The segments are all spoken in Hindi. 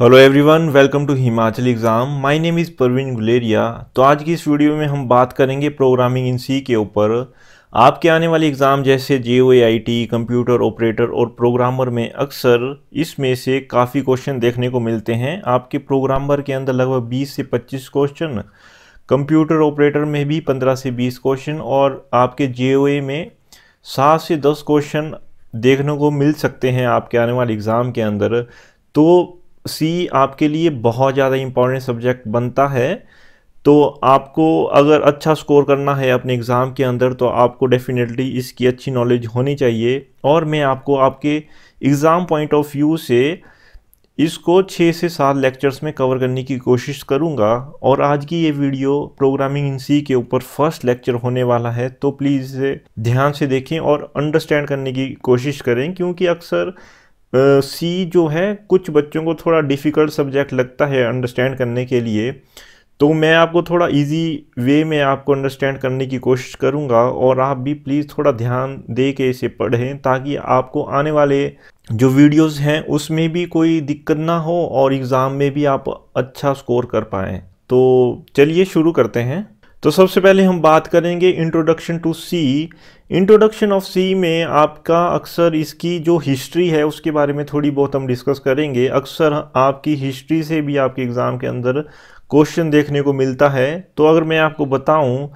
hello everyone welcome to Himachal exam my name is Parveen Guleria तो आज की इस वीडियो में हम बात करेंगे प्रोग्रामिंग इन सी के ऊपर आपके आने वाले एग्ज़ाम जैसे J O I T computer operator और प्रोग्रामर में अक्सर इसमें से काफ़ी क्वेश्चन देखने को मिलते हैं आपके प्रोग्रामर के अंदर लगभग 20 से 25 क्वेश्चन कंप्यूटर ऑपरेटर में भी 15 से 20 क्वेश्चन और आपके जे ओ ए में सात से दस क्वेश्चन देखने को मिल सकते हैं आपके आने वाले एग्ज़ाम के अंदर तो सी आपके लिए बहुत ज़्यादा इम्पोर्टेंट सब्जेक्ट बनता है तो आपको अगर अच्छा स्कोर करना है अपने एग्ज़ाम के अंदर तो आपको डेफ़िनेटली इसकी अच्छी नॉलेज होनी चाहिए और मैं आपको आपके एग्ज़ाम पॉइंट ऑफ व्यू से इसको छः से सात लेक्चर्स में कवर करने की कोशिश करूँगा और आज की ये वीडियो प्रोग्रामिंग इन सी के ऊपर फर्स्ट लेक्चर होने वाला है तो प्लीज़ ध्यान से देखें और अंडरस्टैंड करने की कोशिश करें क्योंकि अक्सर सी जो है कुछ बच्चों को थोड़ा डिफ़िकल्ट सब्जेक्ट लगता है अंडरस्टैंड करने के लिए तो मैं आपको थोड़ा इजी वे में आपको अंडरस्टैंड करने की कोशिश करूँगा और आप भी प्लीज़ थोड़ा ध्यान दे के इसे पढ़ें ताकि आपको आने वाले जो वीडियोस हैं उसमें भी कोई दिक्कत ना हो और एग्ज़ाम में भी आप अच्छा स्कोर कर पाएँ तो चलिए शुरू करते हैं तो सबसे पहले हम बात करेंगे introduction to C introduction of C में आपका अक्सर इसकी जो हिस्ट्री है उसके बारे में थोड़ी बहुत हम डिस्कस करेंगे अक्सर आपकी हिस्ट्री से भी आपके एग्ज़ाम के अंदर क्वेश्चन देखने को मिलता है तो अगर मैं आपको बताऊं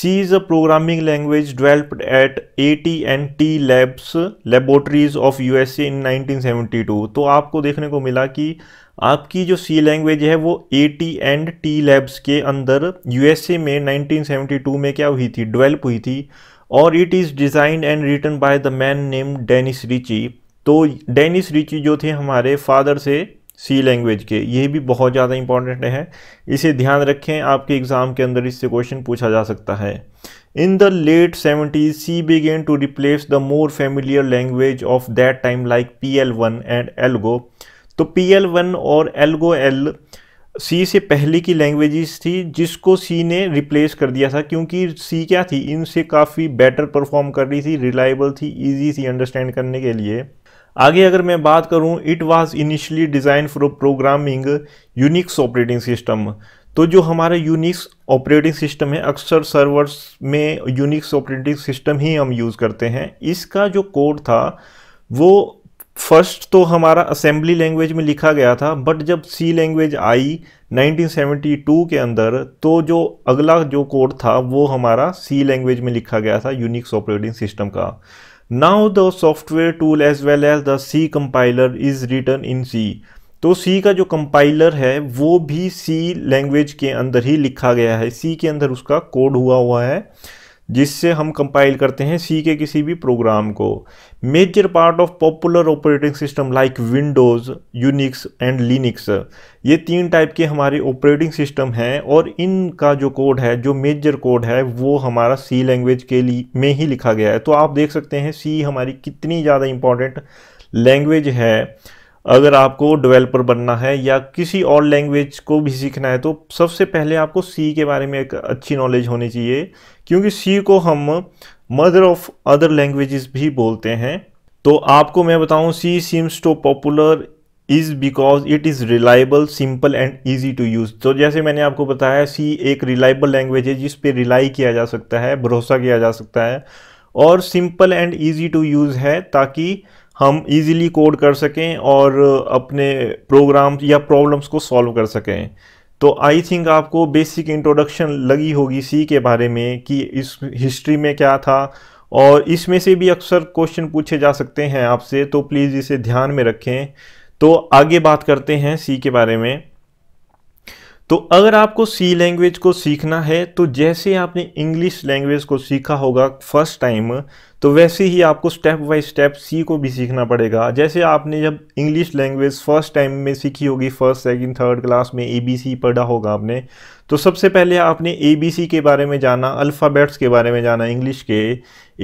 C is a programming language developed at A T N T labs laboratories of USA in 1972 तो आपको देखने को मिला कि आपकी जो सी लैंग्वेज है वो A T and T labs के अंदर यूएसए में 1972 में क्या हुई थी डेवलप हुई थी और it is design and written by the man name Dennis Ritchie तो डेनिस रिची जो थे हमारे फादर से सी लैंग्वेज के ये भी बहुत ज़्यादा इंपॉर्टेंट है इसे ध्यान रखें आपके एग्ज़ाम के अंदर इससे क्वेश्चन पूछा जा सकता है in the late seventies C began to replace the more familiar language of that time like P L one and एलगो तो पी एल वन और एल्गो एल सी से पहले की लैंग्वेजेस थी जिसको सी ने रिप्लेस कर दिया था क्योंकि सी क्या थी इनसे काफ़ी बेटर परफॉर्म कर रही थी रिलायबल थी इजी थी अंडरस्टैंड करने के लिए आगे अगर मैं बात करूं it was initially design for programming Unix operating system तो जो हमारा यूनिक्स ऑपरेटिंग सिस्टम है अक्सर सर्वर्स में यूनिक्स ऑपरेटिंग सिस्टम ही हम यूज़ करते हैं इसका जो कोड था वो फर्स्ट तो हमारा असेंबली लैंग्वेज में लिखा गया था बट जब सी लैंग्वेज आई 1972 के अंदर तो जो अगला जो कोड था वो हमारा सी लैंग्वेज में लिखा गया था यूनिक्स ऑपरेटिंग सिस्टम का now the software tool as well as the C compiler is written in C तो सी का जो कंपाइलर है वो भी सी लैंग्वेज के अंदर ही लिखा गया है सी के अंदर उसका कोड हुआ हुआ है जिससे हम कंपाइल करते हैं सी के किसी भी प्रोग्राम को major part of popular operating system like Windows Unix and Linux ये तीन टाइप के हमारे ऑपरेटिंग सिस्टम हैं और इनका जो कोड है जो मेजर कोड है वो हमारा सी लैंग्वेज के लिए में ही लिखा गया है तो आप देख सकते हैं सी हमारी कितनी ज़्यादा इंपॉर्टेंट लैंग्वेज है अगर आपको डेवलपर बनना है या किसी और लैंग्वेज को भी सीखना है तो सबसे पहले आपको सी के बारे में एक अच्छी नॉलेज होनी चाहिए क्योंकि सी को हम मदर ऑफ अदर लैंग्वेजेस भी बोलते हैं तो आपको मैं बताऊं C seems to popular is because it is reliable simple and easy to use तो जैसे मैंने आपको बताया सी एक रिलायबल लैंग्वेज है जिस पर रिलाई किया जा सकता है भरोसा किया जा सकता है और simple and easy to use है ताकि हम इजीली कोड कर सकें और अपने प्रोग्राम या प्रॉब्लम्स को सॉल्व कर सकें तो आई थिंक आपको बेसिक इंट्रोडक्शन लगी होगी सी के बारे में कि इस हिस्ट्री में क्या था और इसमें से भी अक्सर क्वेश्चन पूछे जा सकते हैं आपसे तो प्लीज़ इसे ध्यान में रखें तो आगे बात करते हैं सी के बारे में तो अगर आपको सी लैंग्वेज को सीखना है तो जैसे आपने इंग्लिश लैंग्वेज को सीखा होगा फर्स्ट टाइम तो वैसे ही आपको स्टेप बाय स्टेप सी को भी सीखना पड़ेगा जैसे आपने जब इंग्लिश लैंग्वेज फर्स्ट टाइम में सीखी होगी फर्स्ट सेकंड थर्ड क्लास में ए बी सी पढ़ा होगा आपने तो सबसे पहले आपने ए बी सी के बारे में जाना अल्फ़ाबेट्स के बारे में जाना इंग्लिश के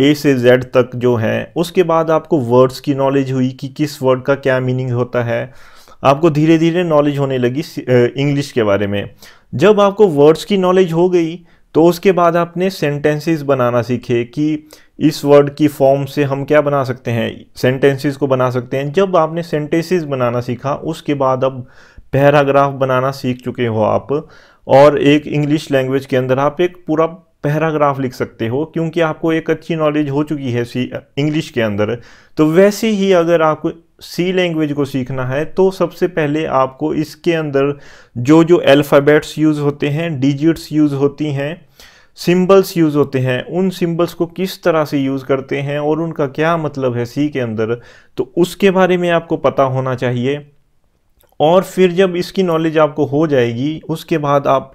ए से जेड तक जो हैं उसके बाद आपको वर्ड्स की नॉलेज हुई कि किस वर्ड का क्या मीनिंग होता है आपको धीरे धीरे नॉलेज होने लगी इंग्लिश के बारे में जब आपको वर्ड्स की नॉलेज हो गई तो उसके बाद आपने सेंटेंसेस बनाना सीखे कि इस वर्ड की फॉर्म से हम क्या बना सकते हैं सेंटेंसेस को बना सकते हैं जब आपने सेंटेंसेस बनाना सीखा उसके बाद अब पैराग्राफ बनाना सीख चुके हो आप और एक इंग्लिश लैंग्वेज के अंदर आप एक पूरा पैराग्राफ लिख सकते हो क्योंकि आपको एक अच्छी नॉलेज हो चुकी है इंग्लिश के अंदर तो वैसे ही अगर आपको सी लैंग्वेज को सीखना है तो सबसे पहले आपको इसके अंदर जो जो अल्फ़ाबेट्स यूज़ होते हैं डिजिट्स यूज़ होती हैं सिंबल्स यूज़ होते हैं उन सिंबल्स को किस तरह से यूज़ करते हैं और उनका क्या मतलब है सी के अंदर तो उसके बारे में आपको पता होना चाहिए और फिर जब इसकी नॉलेज आपको हो जाएगी उसके बाद आप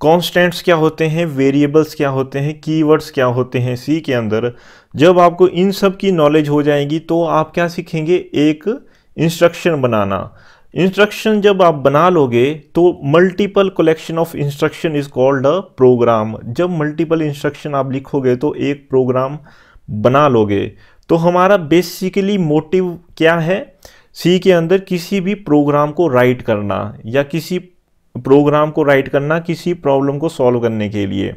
कॉन्स्टेंट्स क्या होते हैं वेरिएबल्स क्या होते हैं कीवर्ड्स क्या होते हैं सी के अंदर जब आपको इन सब की नॉलेज हो जाएगी तो आप क्या सीखेंगे एक इंस्ट्रक्शन बनाना इंस्ट्रक्शन जब आप बना लोगे तो multiple collection of instruction is called a program जब मल्टीपल इंस्ट्रक्शन आप लिखोगे तो एक प्रोग्राम बना लोगे तो हमारा बेसिकली मोटिव क्या है सी के अंदर किसी भी प्रोग्राम को राइट करना या किसी प्रोग्राम को राइट करना किसी प्रॉब्लम को सॉल्व करने के लिए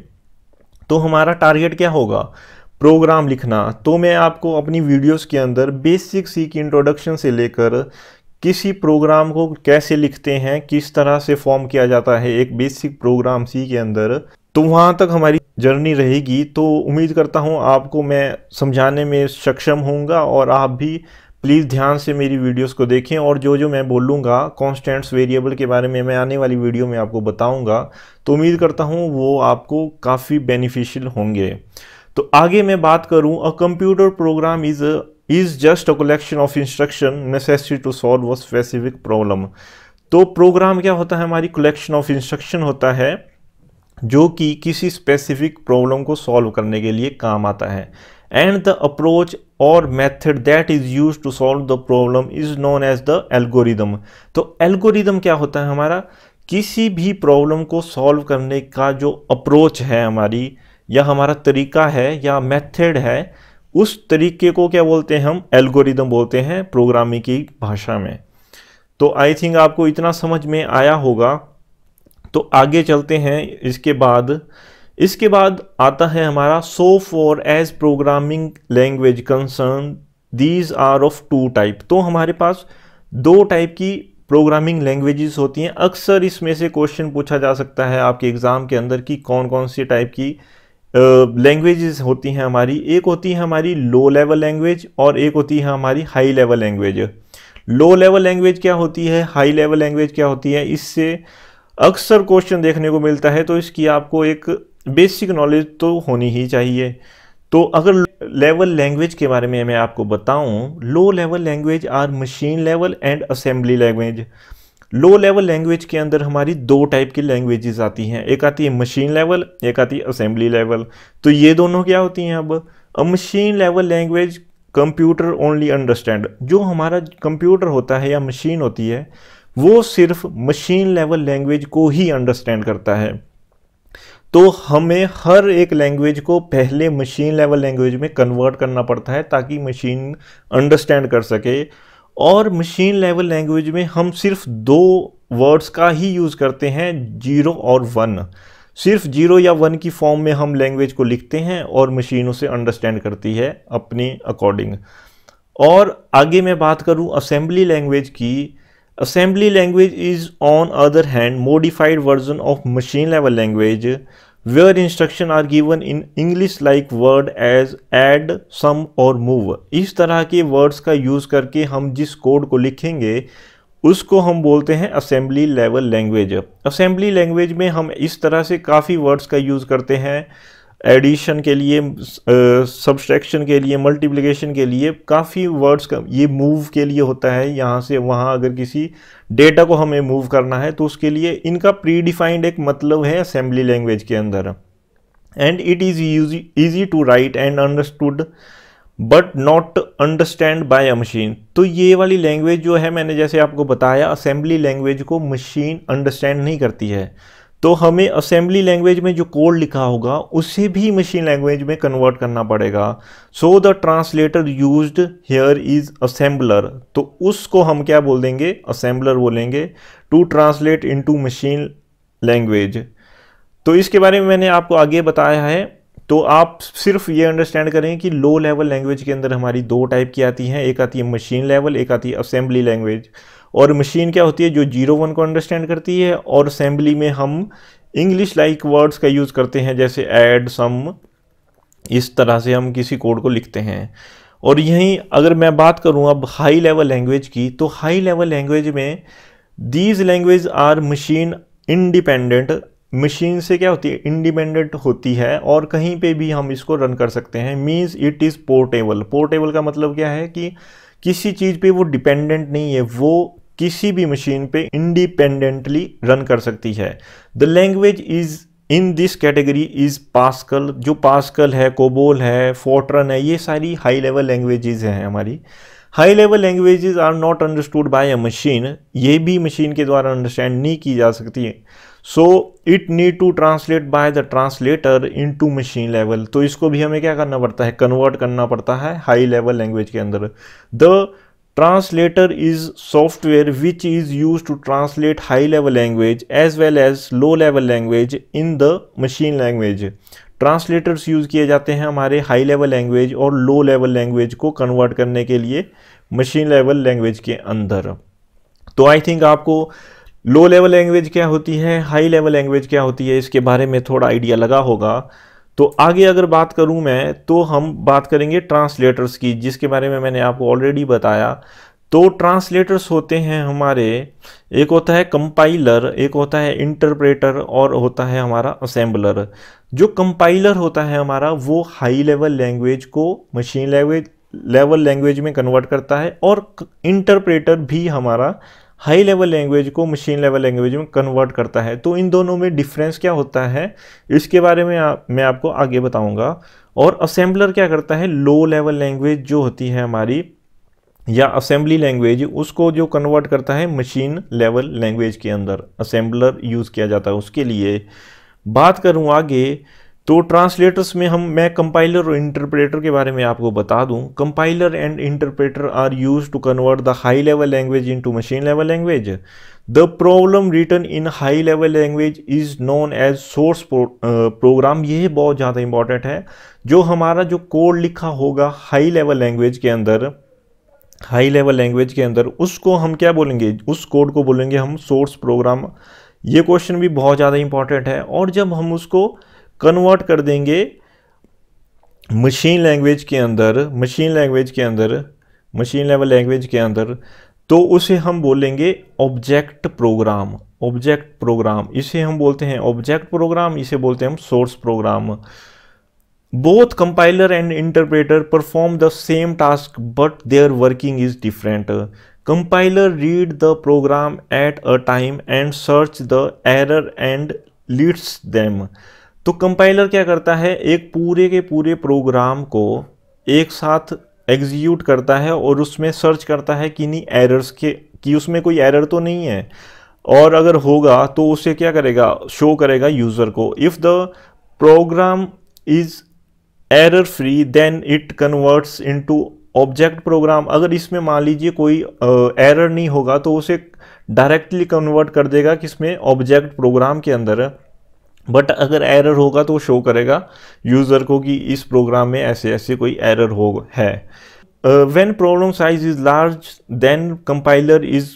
तो हमारा टारगेट क्या होगा प्रोग्राम लिखना तो मैं आपको अपनी वीडियोस के अंदर बेसिक सी की इंट्रोडक्शन से लेकर किसी प्रोग्राम को कैसे लिखते हैं किस तरह से फॉर्म किया जाता है एक बेसिक प्रोग्राम सी के अंदर तो वहाँ तक हमारी जर्नी रहेगी तो उम्मीद करता हूँ आपको मैं समझाने में सक्षम होऊंगा और आप भी प्लीज़ ध्यान से मेरी वीडियोस को देखें और जो जो मैं बोलूँगा कॉन्स्टेंट्स वेरिएबल के बारे में मैं आने वाली वीडियो में आपको बताऊँगा तो उम्मीद करता हूँ वो आपको काफ़ी बेनिफिशियल होंगे तो आगे मैं बात करूँ a computer program is is just a collection of instruction necessary to solve a specific problem तो प्रोग्राम क्या होता है हमारी कलेक्शन ऑफ इंस्ट्रक्शन होता है जो कि किसी स्पेसिफिक प्रॉब्लम को सॉल्व करने के लिए काम आता है and the approach or method that is used to solve the problem is known as the algorithm तो algorithm क्या होता है हमारा किसी भी प्रॉब्लम को सॉल्व करने का जो अप्रोच है हमारी या हमारा तरीका है या मेथड है उस तरीके को क्या बोलते हैं हम एल्गोरिदम बोलते हैं प्रोग्रामिंग की भाषा में तो आई थिंक आपको इतना समझ में आया होगा तो आगे चलते हैं इसके बाद इसके बाद आता है हमारा so for as programming language concern these are of two type तो हमारे पास दो टाइप की प्रोग्रामिंग लैंग्वेजेस होती हैं अक्सर इसमें से क्वेश्चन पूछा जा सकता है आपके एग्ज़ाम के अंदर कि कौन कौन सी टाइप की लैंग्वेजेस uh, होती हैं हमारी एक होती है हमारी लो लेवल लैंग्वेज और एक होती है हमारी high level language low level language क्या होती है हाई लेवल लैंग्वेज क्या होती है इससे अक्सर क्वेश्चन देखने को मिलता है तो इसकी आपको एक बेसिक नॉलेज तो होनी ही चाहिए तो अगर लेवल लैंग्वेज के बारे में मैं आपको बताऊं low level language are machine level and assembly language low level language के अंदर हमारी दो टाइप की लैंग्वेजेस आती हैं एक आती है मशीन लेवल एक आती है असेंबली लेवल तो ये दोनों क्या होती हैं अब uh machine level language computer only understand जो हमारा कंप्यूटर होता है या मशीन होती है वो सिर्फ मशीन लेवल लैंग्वेज को ही अंडरस्टैंड करता है तो हमें हर एक लैंग्वेज को पहले मशीन लेवल लैंग्वेज में कन्वर्ट करना पड़ता है ताकि मशीन अंडरस्टैंड कर सके और मशीन लेवल लैंग्वेज में हम सिर्फ दो वर्ड्स का ही यूज़ करते हैं जीरो और वन सिर्फ जीरो या वन की फॉर्म में हम लैंग्वेज को लिखते हैं और मशीन उसे अंडरस्टैंड करती है अपने अकॉर्डिंग और आगे मैं बात करूं असेंबली लैंग्वेज की Assembly language is on other hand modified version of machine level language where instruction are given in English like word as add, sum or move is tarah ke words ka use karke hum jis code ko likhenge उसको हम बोलते हैं assembly level language assembly language में हम इस तरह से काफ़ी वर्ड्स का यूज़ करते हैं एडिशन के लिए सब्सट्रैक्शन के लिए मल्टीप्लिकेशन के लिए काफ़ी वर्ड्स का ये मूव के लिए होता है यहाँ से वहाँ अगर किसी डेटा को हमें मूव करना है तो उसके लिए इनका प्री डिफाइंड एक मतलब है असेंबली लैंग्वेज के अंदर and it is easy to write and understood but not understand by a machine तो ये वाली लैंग्वेज जो है मैंने जैसे आपको बताया असेंबली लैंग्वेज को मशीन अंडरस्टैंड नहीं करती है तो हमें असेंबली लैंग्वेज में जो कोड लिखा होगा उसे भी मशीन लैंग्वेज में कन्वर्ट करना पड़ेगा so the translator use here is assembler तो उसको हम क्या बोल देंगे असेंबलर बोलेंगे to translate into machine language तो इसके बारे में मैंने आपको आगे बताया है तो आप सिर्फ ये अंडरस्टैंड करें कि लो लेवल लैंग्वेज के अंदर हमारी दो टाइप की आती हैं एक आती है मशीन लेवल एक आती है असेंबली लैंग्वेज और मशीन क्या होती है जो जीरो वन को अंडरस्टैंड करती है और असेंबली में हम इंग्लिश लाइक वर्ड्स का यूज़ करते हैं जैसे एड सम इस तरह से हम किसी कोड को लिखते हैं और यहीं अगर मैं बात करूं अब हाई लेवल लैंग्वेज की तो हाई लेवल लैंग्वेज में these language are machine independent machine से क्या होती है इंडिपेंडेंट होती है और कहीं पे भी हम इसको रन कर सकते हैं means it is portable portable का मतलब क्या है कि किसी चीज़ पे वो डिपेंडेंट नहीं है वो किसी भी मशीन पे इंडिपेंडेंटली रन कर सकती है the language is in this category is Pascal जो पास्कल है कोबोल है फोट्रन है ये सारी हाई लेवल लैंग्वेजेज हैं हमारी high level languages are not understood by a machine ये भी मशीन के द्वारा अंडरस्टैंड नहीं की जा सकती है so it need to translate by the translator into machine level तो इसको भी हमें क्या करना पड़ता है कन्वर्ट करना पड़ता है हाई लेवल लैंग्वेज के अंदर the translator is software which is use to translate high level language as well as low level language in the machine language translators use किए जाते हैं हमारे हाई लेवल लैंग्वेज और लो लेवल लैंग्वेज को कन्वर्ट करने के लिए मशीन लेवल लैंग्वेज के अंदर तो आई थिंक आपको लो लेवल लैंग्वेज क्या होती है हाई लेवल लैंग्वेज क्या होती है इसके बारे में थोड़ा आइडिया लगा होगा तो आगे अगर बात करूं मैं तो हम बात करेंगे ट्रांसलेटर्स की जिसके बारे में मैंने आपको ऑलरेडी बताया तो ट्रांसलेटर्स होते हैं हमारे एक होता है कंपाइलर एक होता है इंटरप्रेटर और होता है हमारा असेंबलर जो कंपाइलर होता है हमारा वो हाई लेवल लैंग्वेज को मशीन लैंग्वेज लेवल लैंग्वेज में कन्वर्ट करता है और इंटरप्रेटर भी हमारा हाई लेवल लैंग्वेज को मशीन लेवल लैंग्वेज में कन्वर्ट करता है तो इन दोनों में डिफरेंस क्या होता है इसके बारे में आप मैं आपको आगे बताऊंगा और असेंबलर क्या करता है लो लेवल लैंग्वेज जो होती है हमारी या असेंबली लैंग्वेज उसको जो कन्वर्ट करता है मशीन लेवल लैंग्वेज के अंदर असेंबलर यूज़ किया जाता है उसके लिए बात करूँ आगे तो ट्रांसलेटर्स में हम मैं कंपाइलर और इंटरप्रेटर के बारे में आपको बता दूं compiler and interpreter are use to convert the high level language into machine level language the problem written in high level language is known as source program ये बहुत ज़्यादा इंपॉर्टेंट है जो हमारा जो कोड लिखा होगा हाई लेवल लैंग्वेज के अंदर हाई लेवल लैंग्वेज के अंदर उसको हम क्या बोलेंगे उस कोड को बोलेंगे हम सोर्स प्रोग्राम ये क्वेश्चन भी बहुत ज़्यादा इंपॉर्टेंट है और जब हम उसको कन्वर्ट कर देंगे मशीन लैंग्वेज के अंदर मशीन लैंग्वेज के अंदर मशीन लेवल लैंग्वेज के अंदर तो उसे हम बोलेंगे ऑब्जेक्ट प्रोग्राम ऑब्जेक्ट प्रोग्राम इसे हम बोलते हैं ऑब्जेक्ट प्रोग्राम इसे बोलते हैं हम source program both compiler and interpreter perform the same task but their working is different compiler read the program at a time and search the error and leads them तो कंपाइलर क्या करता है एक पूरे के पूरे प्रोग्राम को एक साथ एग्जीक्यूट करता है और उसमें सर्च करता है कि नहीं एरर्स के कि उसमें कोई एरर तो नहीं है और अगर होगा तो उसे क्या करेगा शो करेगा यूज़र को if the program is error free then it converts into object program अगर इसमें मान लीजिए कोई एरर नहीं होगा तो उसे डायरेक्टली कन्वर्ट कर देगा किसमें ऑब्जेक्ट प्रोग्राम के अंदर बट अगर एरर होगा तो शो करेगा यूज़र को कि इस प्रोग्राम में ऐसे ऐसे कोई एरर हो है when problem size is large then compiler is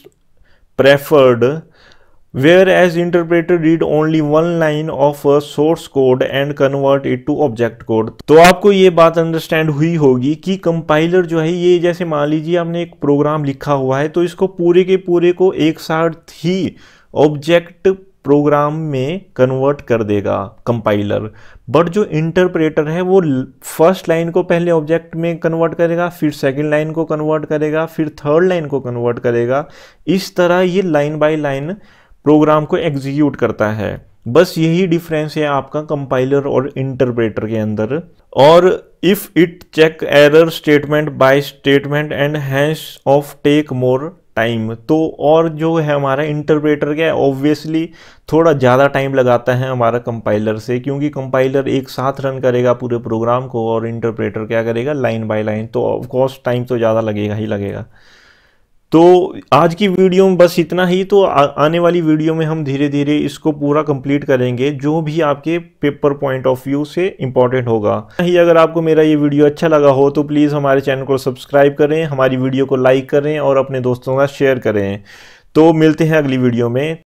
preferred where as interpreter read only one line of source code and convert it to object code तो आपको ये बात अंडरस्टैंड हुई होगी कि कंपाइलर जो है ये जैसे मान लीजिए आपने एक प्रोग्राम लिखा हुआ है तो इसको पूरे के पूरे को एक साथ ही ऑब्जेक्ट प्रोग्राम में कन्वर्ट कर देगा कंपाइलर बट जो इंटरप्रेटर है वो फर्स्ट लाइन को पहले ऑब्जेक्ट में कन्वर्ट करेगा फिर सेकंड लाइन को कन्वर्ट करेगा फिर थर्ड लाइन को कन्वर्ट करेगा इस तरह ये लाइन बाय लाइन प्रोग्राम को एग्जीक्यूट करता है बस यही डिफरेंस है आपका कंपाइलर और इंटरप्रेटर के अंदर और if it check error statement by statement and hence of take more time तो और जो है हमारा इंटरप्रेटर क्या है ऑब्वियसली थोड़ा ज़्यादा टाइम लगाता है हमारा कंपाइलर से क्योंकि कंपाइलर एक साथ रन करेगा पूरे प्रोग्राम को और इंटरप्रेटर क्या करेगा लाइन बाय लाइन तो ऑफकोर्स टाइम तो ज़्यादा लगेगा ही लगेगा तो आज की वीडियो में बस इतना ही तो आ, आने वाली वीडियो में हम धीरे धीरे इसको पूरा कंप्लीट करेंगे जो भी आपके पेपर पॉइंट ऑफ व्यू से इंपॉर्टेंट होगा ही अगर आपको मेरा ये वीडियो अच्छा लगा हो तो प्लीज़ हमारे चैनल को सब्सक्राइब करें हमारी वीडियो को लाइक करें और अपने दोस्तों का शेयर करें तो मिलते हैं अगली वीडियो में